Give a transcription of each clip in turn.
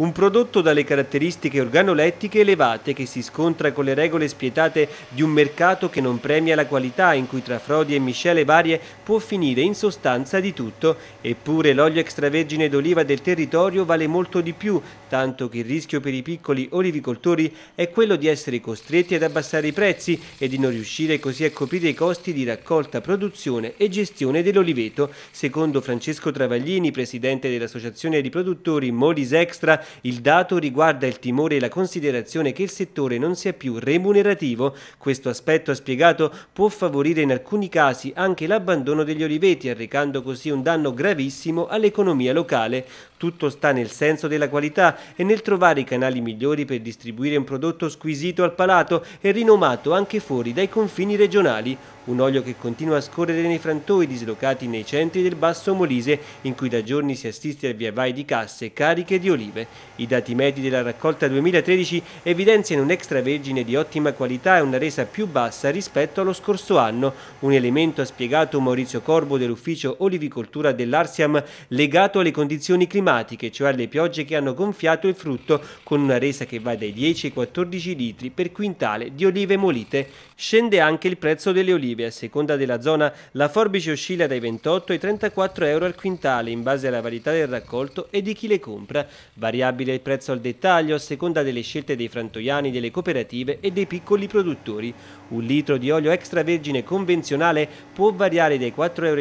un prodotto dalle caratteristiche organolettiche elevate che si scontra con le regole spietate di un mercato che non premia la qualità in cui tra frodi e miscele varie può finire in sostanza di tutto, eppure l'olio extravergine d'oliva del territorio vale molto di più, tanto che il rischio per i piccoli olivicoltori è quello di essere costretti ad abbassare i prezzi e di non riuscire così a coprire i costi di raccolta, produzione e gestione dell'oliveto, secondo Francesco Travaglini, presidente dell'Associazione di Produttori Molis Extra, il dato riguarda il timore e la considerazione che il settore non sia più remunerativo. Questo aspetto, ha spiegato, può favorire in alcuni casi anche l'abbandono degli oliveti, arrecando così un danno gravissimo all'economia locale. Tutto sta nel senso della qualità e nel trovare i canali migliori per distribuire un prodotto squisito al palato e rinomato anche fuori dai confini regionali. Un olio che continua a scorrere nei frantoi dislocati nei centri del Basso Molise, in cui da giorni si assiste al via vai di casse cariche di olive. I dati medi della raccolta 2013 evidenziano un extravergine di ottima qualità e una resa più bassa rispetto allo scorso anno, un elemento ha spiegato Maurizio Corbo dell'ufficio olivicoltura dell'Arsiam legato alle condizioni climatiche, cioè alle piogge che hanno gonfiato il frutto con una resa che va dai 10 ai 14 litri per quintale di olive molite. Scende anche il prezzo delle olive, a seconda della zona la forbice oscilla dai 28 ai 34 euro al quintale in base alla varietà del raccolto e di chi le compra. Varia variabile il prezzo al dettaglio a seconda delle scelte dei frantoiani, delle cooperative e dei piccoli produttori. Un litro di olio extravergine convenzionale può variare dai 4,50 euro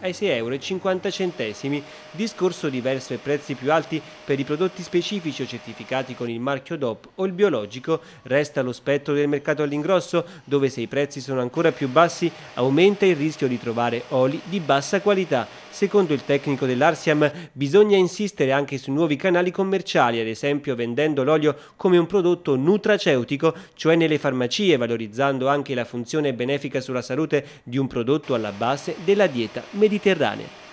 ai 6,50 euro, discorso diverso ai prezzi più alti per i prodotti specifici o certificati con il marchio DOP o il biologico. Resta lo spettro del mercato all'ingrosso, dove se i prezzi sono ancora più bassi aumenta il rischio di trovare oli di bassa qualità Secondo il tecnico dell'Arsiam bisogna insistere anche su nuovi canali commerciali, ad esempio vendendo l'olio come un prodotto nutraceutico, cioè nelle farmacie, valorizzando anche la funzione benefica sulla salute di un prodotto alla base della dieta mediterranea.